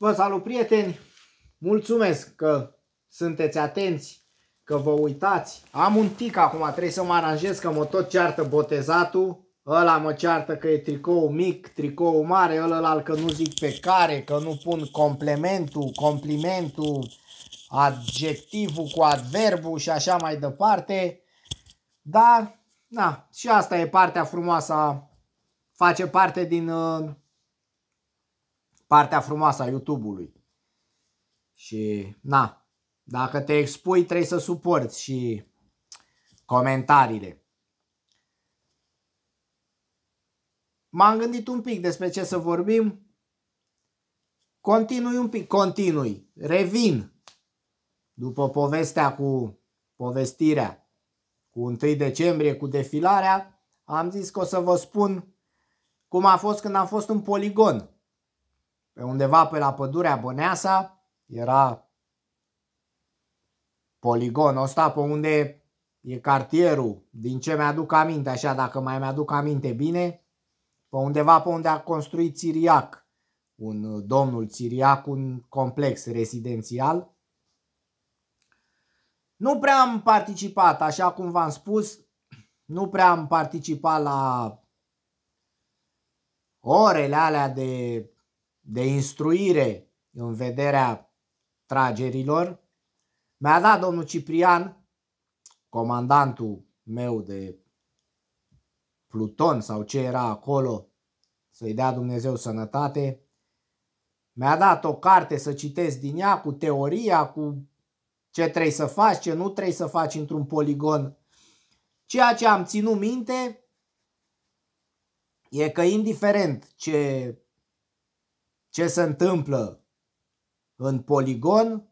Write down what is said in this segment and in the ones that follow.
Vă salut prieteni, mulțumesc că sunteți atenți, că vă uitați. Am un tic acum, trebuie să mă aranjez că mă tot ceartă botezatul. Ăla mă ceartă că e tricou mic, tricou mare, ălălalt că nu zic pe care, că nu pun complementul, complimentul, adjectivul cu adverbul și așa mai departe. Dar, na, și asta e partea frumoasă, face parte din uh, partea frumoasă a YouTube-ului. Și, na, dacă te expui, trebuie să suporți și comentariile. M-am gândit un pic despre ce să vorbim. Continui un pic, continui, revin după povestea cu povestirea cu 1 decembrie, cu defilarea, am zis că o să vă spun cum a fost când am fost în poligon pe undeva pe la pădurea Băneasa, era poligonul ăsta pe unde e cartierul, din ce mi-aduc aminte, așa dacă mai mi-aduc aminte bine, pe undeva pe unde a construit Țiriac, un uh, domnul Țiriac, un complex rezidențial. Nu prea am participat, așa cum v-am spus, nu prea am participat la orele alea de de instruire în vederea tragerilor, mi-a dat domnul Ciprian, comandantul meu de pluton sau ce era acolo, să-i dea Dumnezeu sănătate, mi-a dat o carte să citesc din ea cu teoria, cu ce trebuie să faci, ce nu trebuie să faci într-un poligon. Ceea ce am ținut minte e că indiferent ce ce se întâmplă în poligon,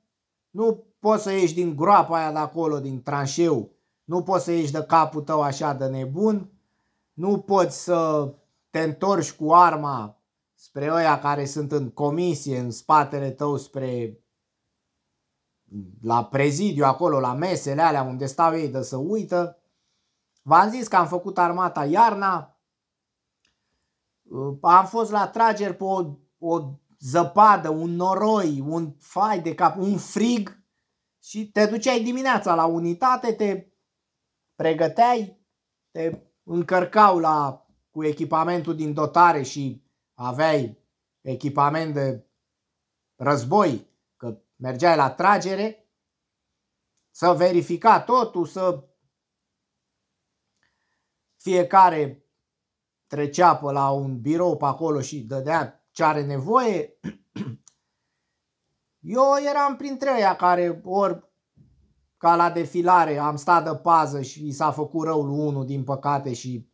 nu poți să ieși din groapa aia de acolo, din tranșeu, nu poți să ieși de capul tău așa de nebun, nu poți să te întorci cu arma spre ăia care sunt în comisie, în spatele tău, spre la prezidiu acolo, la mesele alea unde stau ei de să uită. V-am zis că am făcut armata iarna, am fost la trageri pe o o zăpadă, un noroi, un fai de cap, un frig și te duceai dimineața la unitate, te pregăteai, te încărcau la, cu echipamentul din dotare și aveai echipament de război, că mergeai la tragere, să verifica totul, să fiecare trecea pe la un birou pe acolo și dădea ce are nevoie. Eu eram printre aia care ori ca la defilare am stat de pază și i s-a făcut rău lui unul din păcate și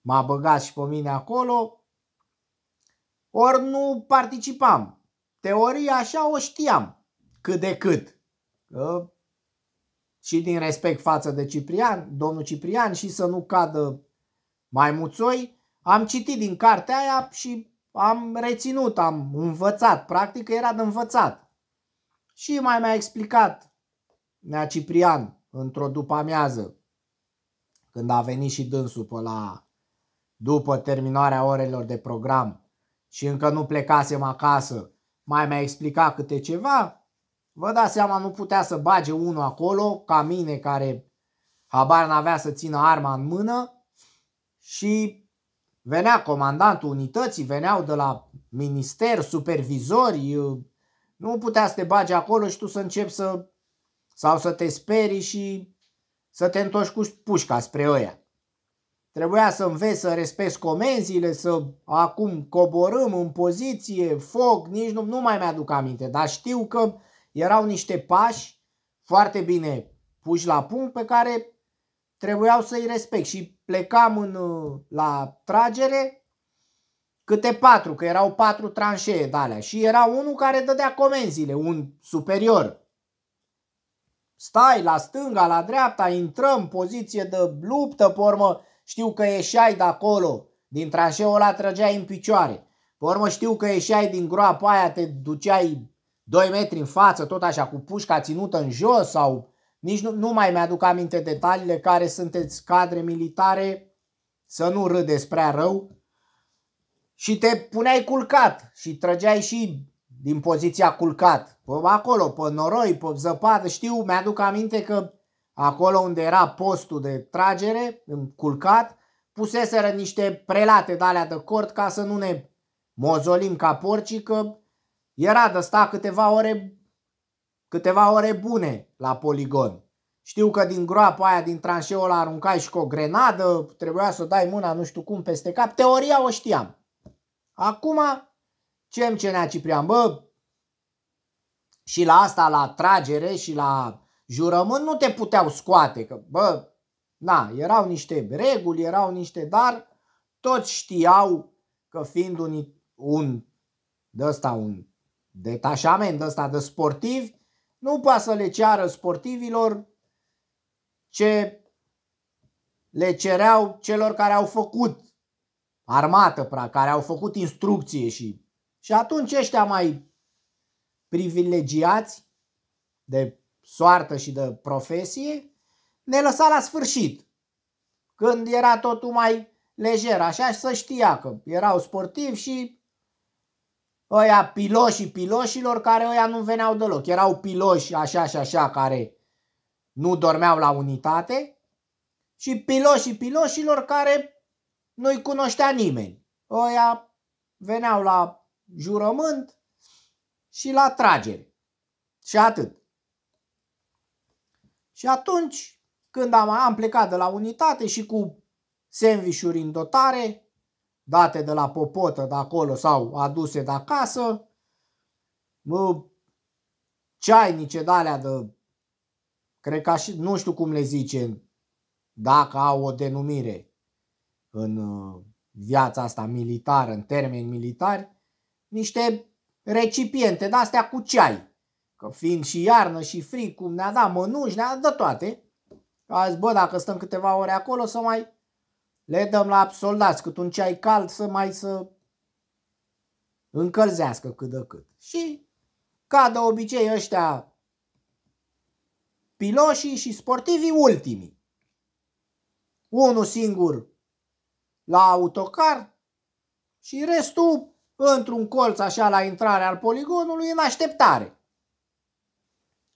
m-a băgat și pe mine acolo, ori nu participam. Teoria așa o știam cât de cât. Că și din respect față de Ciprian, domnul Ciprian și să nu cadă mai muțoi, am citit din cartea aia și am reținut, am învățat, practic era de învățat. Și mai mi-a explicat Nea Ciprian într-o după-amiază, când a venit și dânsul pe la după terminarea orelor de program și încă nu plecasem acasă, mai mi-a explicat câte ceva, vă dați seama nu putea să bage unul acolo, ca mine care habar n-avea să țină arma în mână și venea comandantul unității, veneau de la minister, supervizori, uh, nu putea să te bagi acolo și tu să începi să sau să te sperii și să te întoși cu pușca spre ăia. Trebuia să înveți să respecti comenzile, să acum coborâm în poziție, foc, nici nu, nu mai mi-aduc aminte, dar știu că erau niște pași foarte bine puși la punct pe care trebuiau să-i respect și plecam în, uh, la tragere câte patru, că erau patru tranșee de alea și era unul care dădea comenzile, un superior. Stai la stânga, la dreapta, intrăm, poziție de luptă, pormă, știu că ieșai de acolo, din tranșeul ăla trăgeai în picioare. Pormă știu că ieșai din groapa aia, te duceai 2 metri în față, tot așa, cu pușca ținută în jos sau nici nu, nu mai mi-aduc aminte detaliile care sunteți cadre militare, să nu râdeți prea rău. Și te puneai culcat și trăgeai și din poziția culcat. Pe acolo, pe noroi, pe zăpadă, știu, mi-aduc aminte că acolo unde era postul de tragere, în culcat, puseseră niște prelate de alea de cort ca să nu ne mozolim ca porcii, că era de sta câteva ore câteva ore bune la poligon. Știu că din groapa aia, din tranșeul ăla, aruncai și cu o grenadă, trebuia să dai mâna nu știu cum peste cap, teoria o știam. Acum, ce îmi cenea Ciprian? Bă, și la asta, la tragere și la jurământ nu te puteau scoate, că bă, na, erau niște reguli, erau niște, dar toți știau că fiind un, un de ăsta, un detașament de ăsta de sportiv, nu pa să le ceară sportivilor ce le cereau celor care au făcut armată, care au făcut instrucție și, și atunci ăștia mai privilegiați de soartă și de profesie ne lăsa la sfârșit, când era totul mai lejer, așa să știa că erau sportivi și ăia piloșii piloșilor care ăia nu veneau deloc. Erau piloși așa și așa care nu dormeau la unitate și piloșii piloșilor care nu-i cunoștea nimeni. Ăia veneau la jurământ și la tragere. Și atât. Și atunci, când am, am plecat de la unitate și cu sandvișuri în dotare, date de la popotă de acolo sau aduse de acasă, ceainice de alea de, cred că și, nu știu cum le zice, dacă au o denumire în uh, viața asta militară, în termeni militari, niște recipiente de astea cu ceai. Că fiind și iarnă și fric, cum ne-a dat mănuși, ne-a dat toate. Azi, bă, dacă stăm câteva ore acolo, să mai le dăm la soldați cât un ceai cald să mai să încălzească cât de cât. Și ca de obicei ăștia piloșii și sportivii ultimii. Unul singur la autocar și restul într-un colț așa la intrarea al poligonului în așteptare.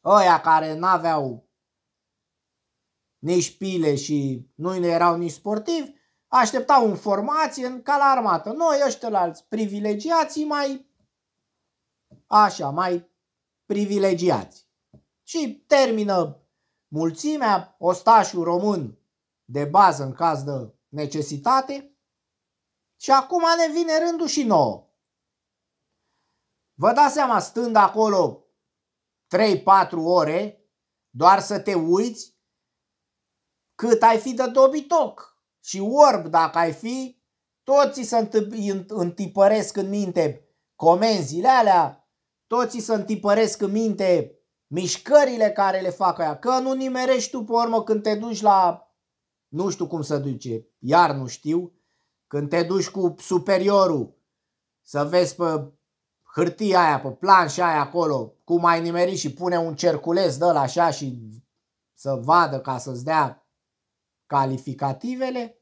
Oia care n-aveau nici pile și noi nu erau nici sportivi, așteptau în formație, în, cala armată. Noi ăștia alți privilegiații mai așa, mai privilegiați. Și termină mulțimea, ostașul român de bază în caz de necesitate și acum ne vine rândul și nouă. Vă dați seama, stând acolo 3-4 ore, doar să te uiți cât ai fi de dobitoc și orb dacă ai fi, toți se întipăresc în minte comenzile alea, toți se întipăresc în minte mișcările care le fac aia, că nu nimerești tu pe urmă când te duci la, nu știu cum să duce, iar nu știu, când te duci cu superiorul să vezi pe hârtia aia, pe planșa aia acolo, cum ai nimerit și pune un cerculeț de la așa și să vadă ca să-ți dea calificativele,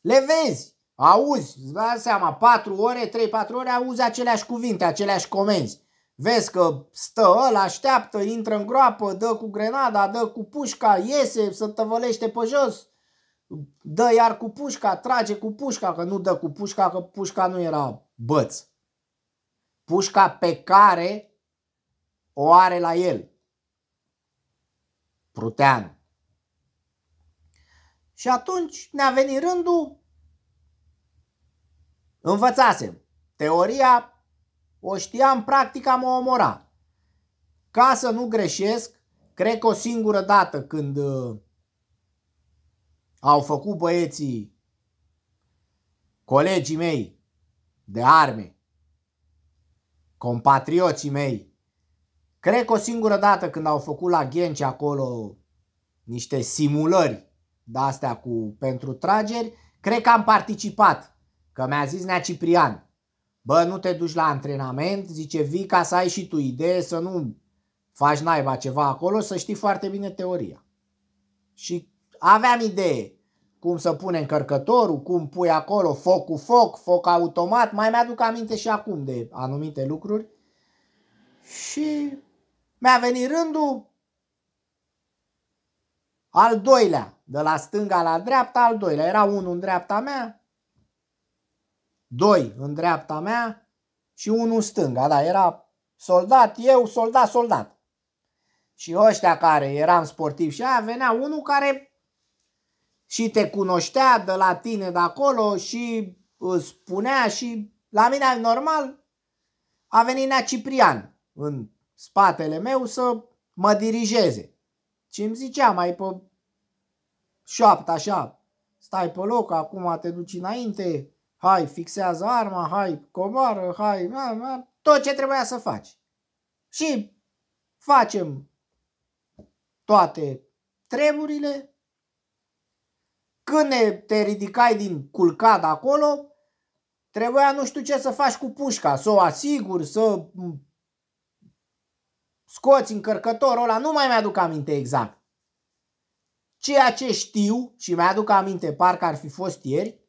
le vezi, auzi, îți dai seama, 4 ore, 3-4 ore, auzi aceleași cuvinte, aceleași comenzi. Vezi că stă ăla, așteaptă, intră în groapă, dă cu grenada, dă cu pușca, iese, se tăvălește pe jos, dă iar cu pușca, trage cu pușca, că nu dă cu pușca, că pușca nu era băț. Pușca pe care o are la el. Pruteanu. Și atunci ne-a venit rândul, învățasem. Teoria o știam, practica mă omora. Ca să nu greșesc, cred că o singură dată când uh, au făcut băieții colegii mei de arme, compatrioții mei, cred că o singură dată când au făcut la Ghenci acolo niște simulări de da, astea cu pentru trageri, cred că am participat, că mi-a zis Nea Ciprian, bă, nu te duci la antrenament, zice, vii ca să ai și tu idee, să nu faci naiba ceva acolo, să știi foarte bine teoria. Și aveam idee cum să pune încărcătorul, cum pui acolo foc cu foc, foc automat, mai mi-aduc aminte și acum de anumite lucruri. Și mi-a venit rândul al doilea de la stânga la dreapta, al doilea. Era unul în dreapta mea, doi în dreapta mea și unul în stânga. Da, era soldat, eu, soldat, soldat. Și ăștia care eram sportivi și aia, venea unul care și te cunoștea de la tine de acolo și îți spunea și la mine normal a venit Nea Ciprian în spatele meu să mă dirigeze. Și îmi zicea mai pe 7, așa, stai pe loc, acum te duci înainte, hai, fixează arma, hai, coboară, hai, ma, ma, tot ce trebuia să faci. Și facem toate treburile. Când te ridicai din culcat acolo, trebuia nu știu ce să faci cu pușca, să o asiguri, să scoți încărcătorul ăla, nu mai mi-aduc aminte exact. Ceea ce știu, și mi-aduc aminte, parcă ar fi fost ieri,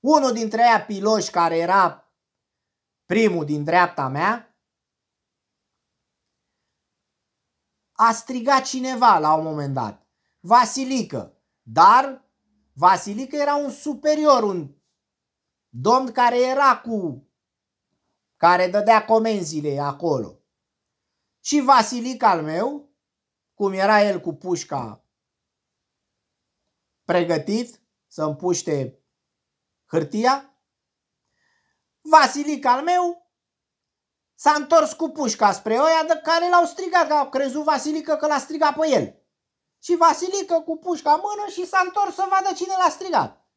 unul dintre aia piloși care era primul din dreapta mea, a strigat cineva la un moment dat, Vasilică, dar Vasilică era un superior, un domn care era cu, care dădea comenzile acolo. Și Vasilic al meu, cum era el cu pușca pregătit să împuște hârtia. Vasilic al meu s-a întors cu pușca spre oia de care l-au strigat, că au crezut Vasilică că l-a strigat pe el. Și Vasilică cu pușca în mână și s-a întors să vadă cine l-a strigat.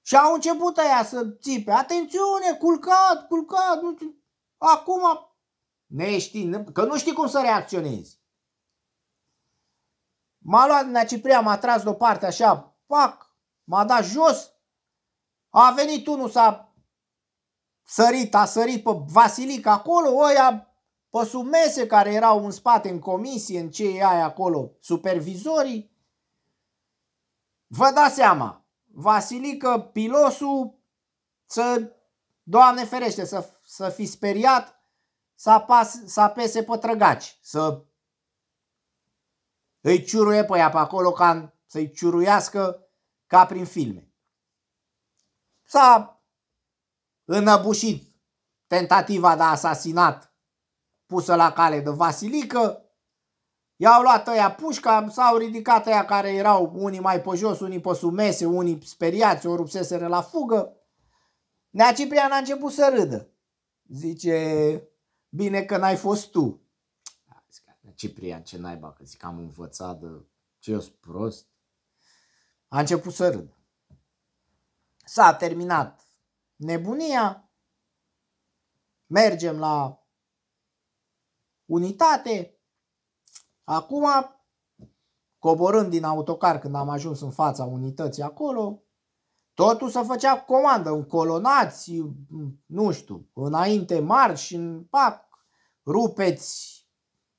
Și au început aia să țipe, atențiune, culcat, culcat, nu știu. Acum, neștiind, că nu știi cum să reacționezi. M-a luat din Cipria, m-a tras deoparte așa, pac, m-a dat jos. A venit unul, s-a sărit, a sărit pe Vasilic acolo, oia pe sub mese care erau în spate, în comisie, în ce ai acolo, supervizorii. Vă dați seama, Vasilică pilosul, să, Doamne ferește, să, să fi speriat, să, pas, să apese pe trăgaci, să îi ciuruie pe ea pe acolo ca să-i ciuruiască ca prin filme. S-a înăbușit tentativa de asasinat pusă la cale de Vasilică, i-au luat ăia pușca, s-au ridicat ăia care erau unii mai pe jos, unii pe sumese, unii speriați, o rupseseră la fugă. Nea Ciprian a început să râdă. Zice, bine că n-ai fost tu. Ciprian, ce naiba, că zic am învățat de ce eu prost. A început să râd. S-a terminat nebunia, mergem la unitate. Acum, coborând din autocar când am ajuns în fața unității acolo, totul se făcea comandă, în colonați, nu știu, înainte marș, în pac, rupeți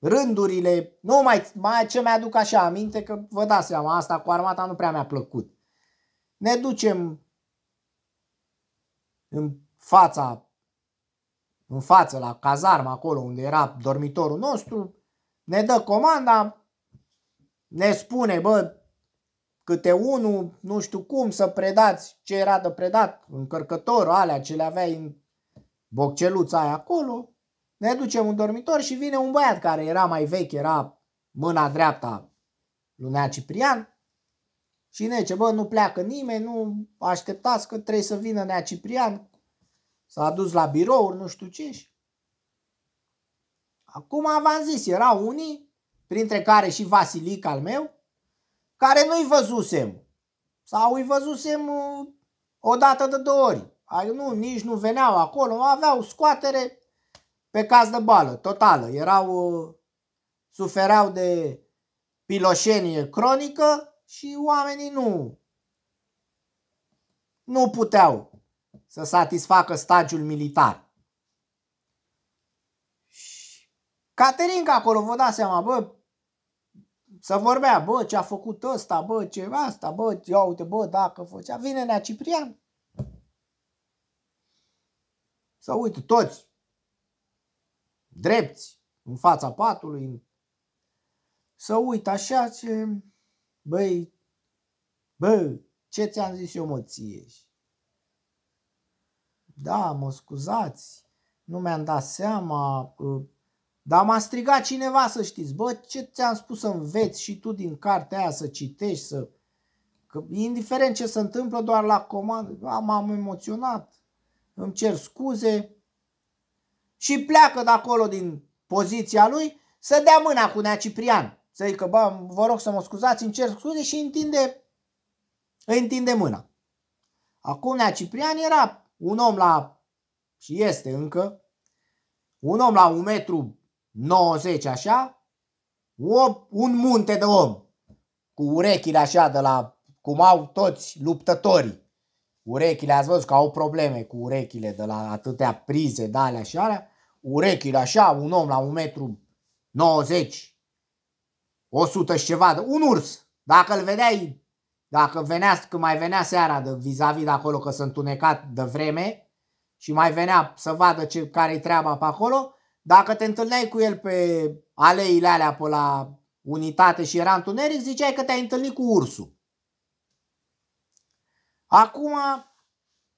rândurile, nu mai, mai ce mi-aduc așa aminte, că vă dați seama, asta cu armata nu prea mi-a plăcut. Ne ducem în fața, în față la cazarmă, acolo unde era dormitorul nostru, ne dă comanda, ne spune, bă, câte unul, nu știu cum, să predați ce era de predat, încărcătorul, alea ce le aveai în bocceluța aia acolo, ne ducem în dormitor și vine un băiat care era mai vechi, era mâna dreapta Nea Ciprian și ne zice, bă, nu pleacă nimeni, nu așteptați că trebuie să vină Nea Ciprian, s-a dus la birouri, nu știu ce. Acum v-am zis, erau unii, printre care și Vasilic al meu, care nu-i văzusem sau îi văzusem uh, o dată de două ori. nu, nici nu veneau acolo, aveau scoatere, pe caz de boală totală. Erau, uh, sufereau de piloșenie cronică și oamenii nu, nu puteau să satisfacă stagiul militar. Caterinca acolo vă dați seama, bă, să vorbea, bă, ce a făcut ăsta, bă, ce asta, bă, ia uite, bă, dacă făcea, vine Nea Ciprian. Să uite, toți drepți, în fața patului, să uit așa ce, băi, bă, ce ți-am zis eu mă ție? Da, mă scuzați, nu mi-am dat seama, dar m-a strigat cineva să știți, bă, ce ți-am spus să înveți și tu din cartea aia să citești, să... Că indiferent ce se întâmplă, doar la comandă, da, m-am emoționat, îmi cer scuze, și pleacă de acolo din poziția lui să dea mâna cu Nea Ciprian. Să zică, bă, vă rog să mă scuzați, îmi cer scuze și întinde, îi întinde mâna. Acum Nea Ciprian era un om la, și este încă, un om la 1,90 metru așa, o, un munte de om, cu urechile așa de la, cum au toți luptătorii. Urechile, ați văzut că au probleme cu urechile de la atâtea prize, de alea și alea urechile așa, un om la un metru 90, 100 și ceva, un urs. Dacă îl vedeai, dacă venea, când mai venea seara de vis-a-vis -vis de acolo că sunt întunecat de vreme și mai venea să vadă ce, care-i treaba pe acolo, dacă te întâlneai cu el pe aleile alea pe la unitate și era întuneric, ziceai că te-ai întâlnit cu ursul. Acum,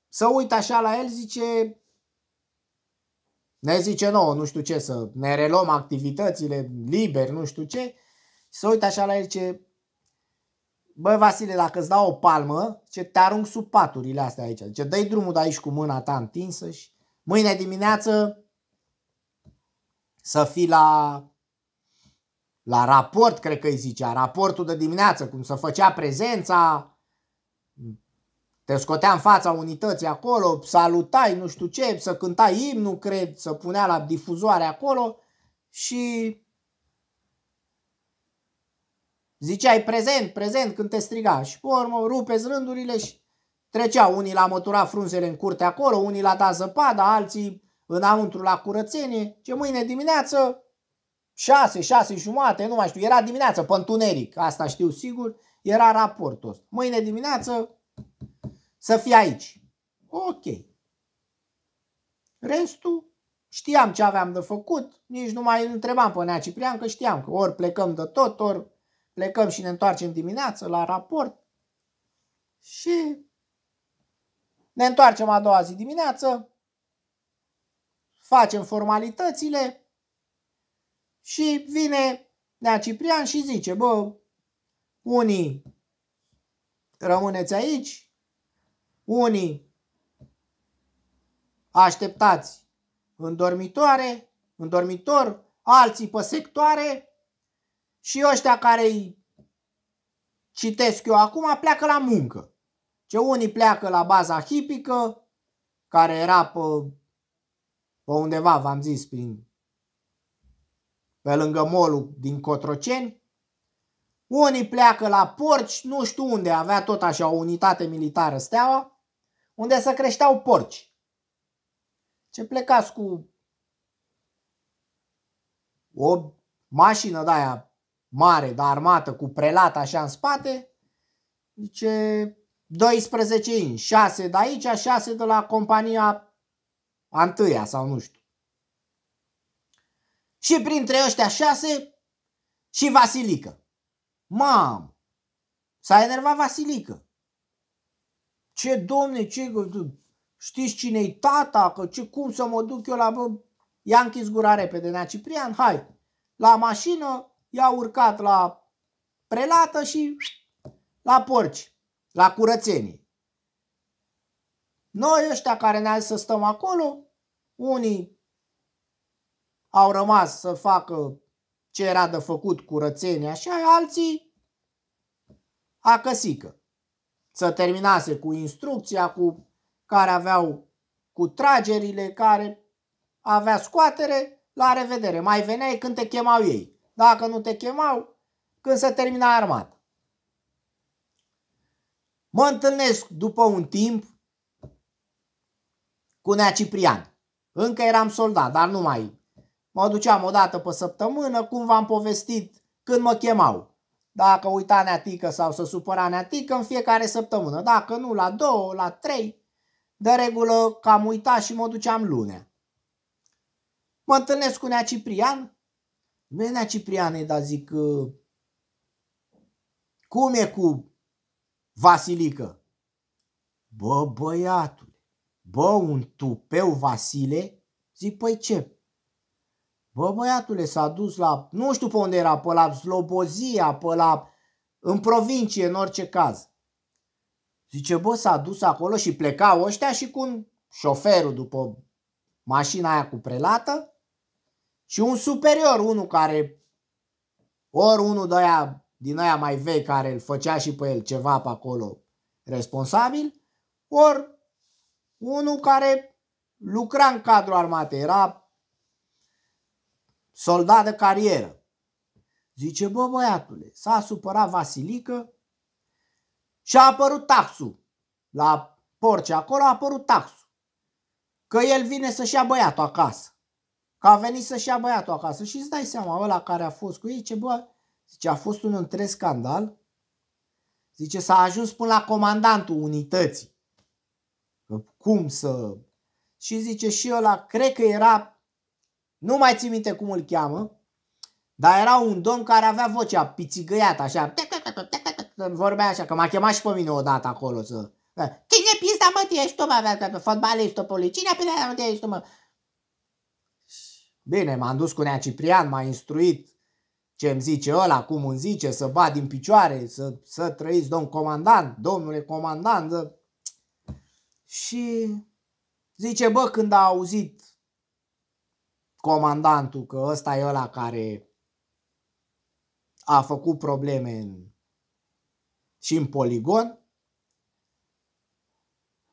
să uit așa la el, zice, ne zice nouă, nu știu ce, să ne reluăm activitățile liber, nu știu ce, și se uită așa la el ce, bă Vasile, dacă îți dau o palmă, ce te arunc sub paturile astea aici, ce dai drumul de aici cu mâna ta întinsă și mâine dimineață să fii la, la raport, cred că îi zicea, raportul de dimineață, cum să făcea prezența, te scotea în fața unității acolo, salutai nu știu ce, să cânta imnul, cred, să punea la difuzoare acolo și ziceai prezent, prezent când te striga și pe urmă rupeți rândurile și treceau. Unii la mătura frunzele în curte acolo, unii la da zăpada, alții înăuntru la curățenie. Ce mâine dimineață, șase și jumate, nu mai știu, era dimineață, pe întuneric, asta știu sigur, era raportul ăsta. Mâine dimineață, să fie aici. Ok. Restul, știam ce aveam de făcut, nici nu mai întrebam pe Nea Ciprian, că știam că ori plecăm de tot, ori plecăm și ne întoarcem dimineață la raport și ne întoarcem a doua zi dimineață, facem formalitățile și vine Nea Ciprian și zice, bă, unii rămâneți aici, unii așteptați în dormitoare, în dormitor, alții pe sectoare și ăștia care îi citesc eu acum pleacă la muncă. Ce unii pleacă la baza hipică, care era pe, pe undeva, v-am zis, prin, pe lângă molul din Cotroceni, unii pleacă la porci, nu știu unde, avea tot așa o unitate militară steaua, unde să creșteau porci. Ce plecați cu o mașină de aia mare, de armată, cu prelat așa în spate, zice 12 in, 6 de aici, 6 de la compania a întâia sau nu știu. Și printre ăștia 6 și Vasilică. Mam! S-a enervat Vasilică. Ce domne, ce, știți cine-i tata, că ce, cum să mă duc eu la... Bă, i-a închis gura repede Nea Ciprian, hai, la mașină, i-a urcat la prelată și la porci, la curățenii. Noi ăștia care ne-a să stăm acolo, unii au rămas să facă ce era de făcut curățenie așa, alții a căsică să terminase cu instrucția, cu care aveau cu tragerile, care avea scoatere, la revedere. Mai veneai când te chemau ei. Dacă nu te chemau, când se termina armata. Mă întâlnesc după un timp cu Nea Ciprian. Încă eram soldat, dar nu mai. Mă duceam o dată pe săptămână, cum v-am povestit, când mă chemau. Dacă uita neatică sau să supăra neatică în fiecare săptămână. Dacă nu, la două, la trei. De regulă cam uita și mă duceam lunea. Mă întâlnesc cu Nea Ciprian. Nu e Nea Ciprian, dar zic... Uh, cum e cu Vasilică? Bă, băiatul, bă, un tupeu Vasile? Zic, păi ce, Bă, băiatule, s-a dus la, nu știu pe unde era, pe la Slobozia, pe la, în provincie, în orice caz. Zice, bă, s-a dus acolo și plecau ăștia și cu un șoferul după mașina aia cu prelată și un superior, unul care, ori unul de aia, din aia mai vei care îl făcea și pe el ceva pe acolo responsabil, ori unul care lucra în cadrul armatei, era soldat de carieră. Zice, bă băiatule, s-a supărat Vasilică și a apărut taxul. La porce acolo a apărut taxul. Că el vine să-și ia băiatul acasă. Că a venit să-și ia băiatul acasă. Și îți dai seama, ăla care a fost cu ei, ce bă, zice, a fost un întreg scandal. Zice, s-a ajuns până la comandantul unității. Cum să... Și zice și ăla, cred că era nu mai țin minte cum îl cheamă, dar era un domn care avea vocea pițigăiată, așa, vorbea așa, că m-a chemat și pe mine odată acolo să... Cine pizda mă tine ești tu, mă, fotbalistul poli, cine pizda mă tine ești tu, mă? Bine, m-am dus cu Nea Ciprian, m-a instruit ce îmi zice ăla, cum îmi zice, să bat din picioare, să, să trăiți, domn comandant, domnule comandant. Și zice, bă, când a auzit comandantul că ăsta e ăla care a făcut probleme în, și în poligon.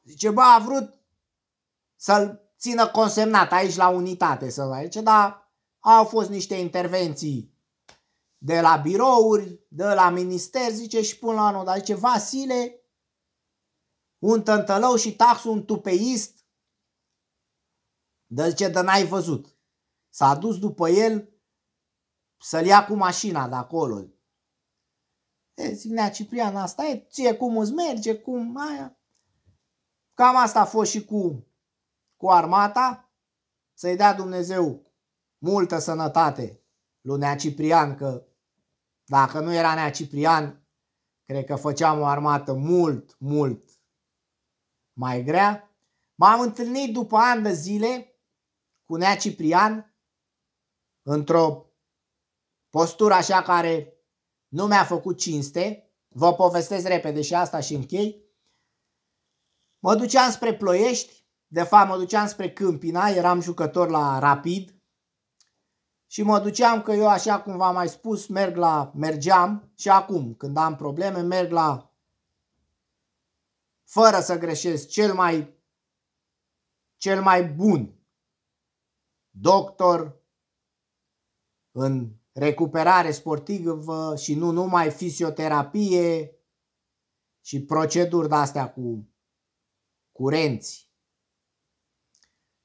Zice, bă, a vrut să-l țină consemnat aici la unitate, să zice, dar au fost niște intervenții de la birouri, de la minister, zice, și până la anul, dar zice, Vasile, un tântălău și taxul un tupeist, de zice, de n-ai văzut. S-a dus după el să-l ia cu mașina de acolo. E, zic, Nea Ciprian, asta e, ție cum îți merge, cum aia. Cam asta a fost și cu, cu armata, să-i dea Dumnezeu multă sănătate lui Nea Ciprian, că dacă nu era Nea Ciprian, cred că făceam o armată mult, mult mai grea. M-am întâlnit după ani de zile cu Nea Ciprian într-o postură așa care nu mi-a făcut cinste, vă povestesc repede și asta și închei, mă duceam spre Ploiești, de fapt mă duceam spre Câmpina, eram jucător la Rapid și mă duceam că eu așa cum v-am mai spus merg la, mergeam și acum când am probleme merg la fără să greșesc, cel mai, cel mai bun doctor în recuperare sportivă și nu numai fizioterapie și proceduri de astea cu curenți.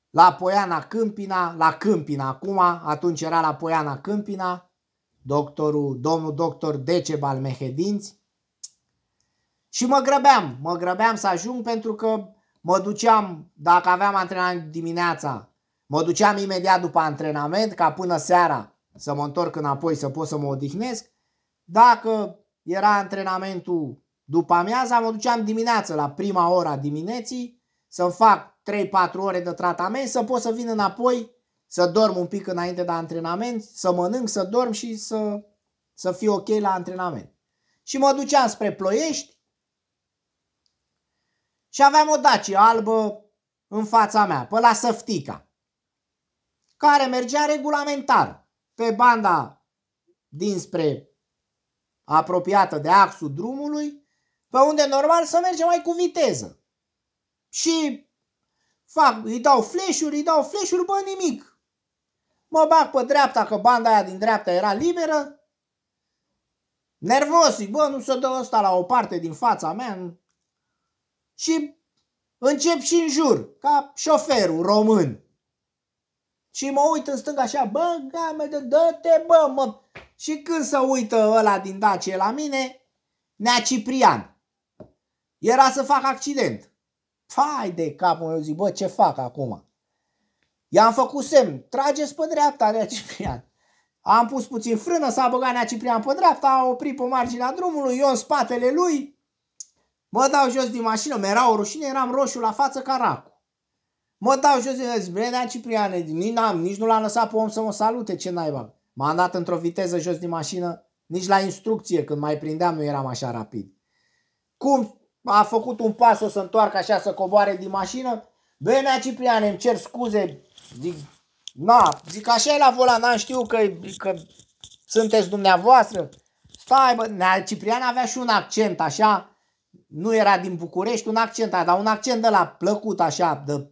La Poiana Câmpina, la Câmpina acum, atunci era la Poiana Câmpina, doctorul, domnul doctor Decebal Mehedinți. Și mă grăbeam, mă grăbeam să ajung pentru că mă duceam, dacă aveam antrenament dimineața, mă duceam imediat după antrenament, ca până seara să mă întorc înapoi să pot să mă odihnesc. Dacă era antrenamentul după amiaza, mă duceam dimineață la prima ora dimineții să fac 3-4 ore de tratament, să pot să vin înapoi, să dorm un pic înainte de antrenament, să mănânc, să dorm și să, să fiu ok la antrenament. Și mă duceam spre Ploiești și aveam o dacie albă în fața mea, pe la Săftica, care mergea regulamentar pe banda dinspre apropiată de axul drumului, pe unde normal să merge mai cu viteză. Și fac, îi dau flash-uri, îi dau flash-uri, bă, nimic. Mă bag pe dreapta, că banda aia din dreapta era liberă. Nervos, bă, nu se dă ăsta la o parte din fața mea. Și încep și în jur, ca șoferul român. Și mă uit în stânga așa, bă, game de dă-te, bă, mă. Și când se uită ăla din Dacie la mine, Nea Ciprian. Era să fac accident. Fai de mă, eu zic, bă, ce fac acum? I-am făcut semn, trageți pe dreapta, Nea Ciprian. Am pus puțin frână, s-a băgat Nea Ciprian pe dreapta, a oprit pe marginea drumului, eu în spatele lui. Mă dau jos din mașină, mi-era o rușine, eram roșu la față ca racu. Mă dau jos și zic, bre, Cipriane, nici, am nici nu l-am lăsat pe om să mă salute, ce naiba. M-am dat într-o viteză jos din mașină, nici la instrucție, când mai prindeam, nu eram așa rapid. Cum a făcut un pas o să întoarcă așa, să coboare din mașină? Benea Cipriane, îmi cer scuze, zic, na, zic, așa e la volan, n-am știu că, că sunteți dumneavoastră. Stai, bă, Ciprian avea și un accent, așa, nu era din București, un accent, dar un accent de la plăcut, așa, de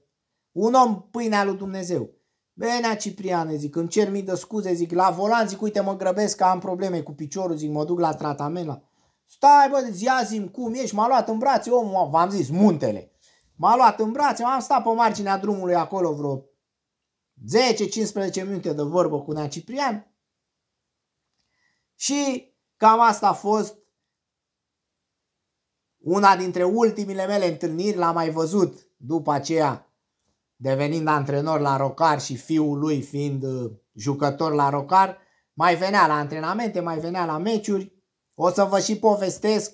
un om pâinea lui Dumnezeu. Venea Cipriane, zic, îmi cer mii de scuze, zic, la volan, zic, uite, mă grăbesc că am probleme cu piciorul, zic, mă duc la tratament. La... Stai, bă, zi, ia zi cum ești, m-a luat în brațe, omul, v-am zis, muntele. M-a luat în brațe, m-am stat pe marginea drumului acolo vreo 10-15 minute de vorbă cu Nea Ciprian. Și cam asta a fost una dintre ultimile mele întâlniri, l-am mai văzut după aceea devenind antrenor la Rocar și fiul lui fiind uh, jucător la Rocar, mai venea la antrenamente, mai venea la meciuri. O să vă și povestesc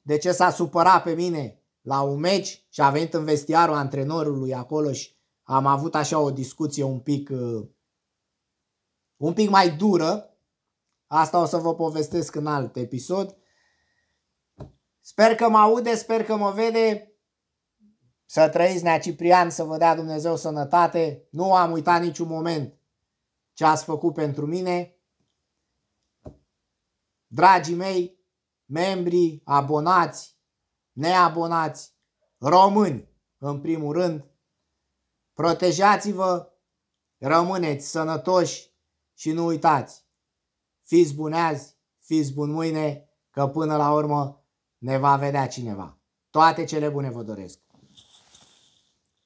de ce s-a supărat pe mine la un meci și a venit în vestiarul antrenorului acolo și am avut așa o discuție un pic, uh, un pic mai dură. Asta o să vă povestesc în alt episod. Sper că mă aude, sper că mă vede. Să trăiți, Nea Ciprian, să vă dea Dumnezeu sănătate. Nu am uitat niciun moment ce ați făcut pentru mine. Dragii mei, membri, abonați, neabonați, români, în primul rând, protejați-vă, rămâneți sănătoși și nu uitați. Fiți buni azi, fiți buni mâine, că până la urmă ne va vedea cineva. Toate cele bune vă doresc!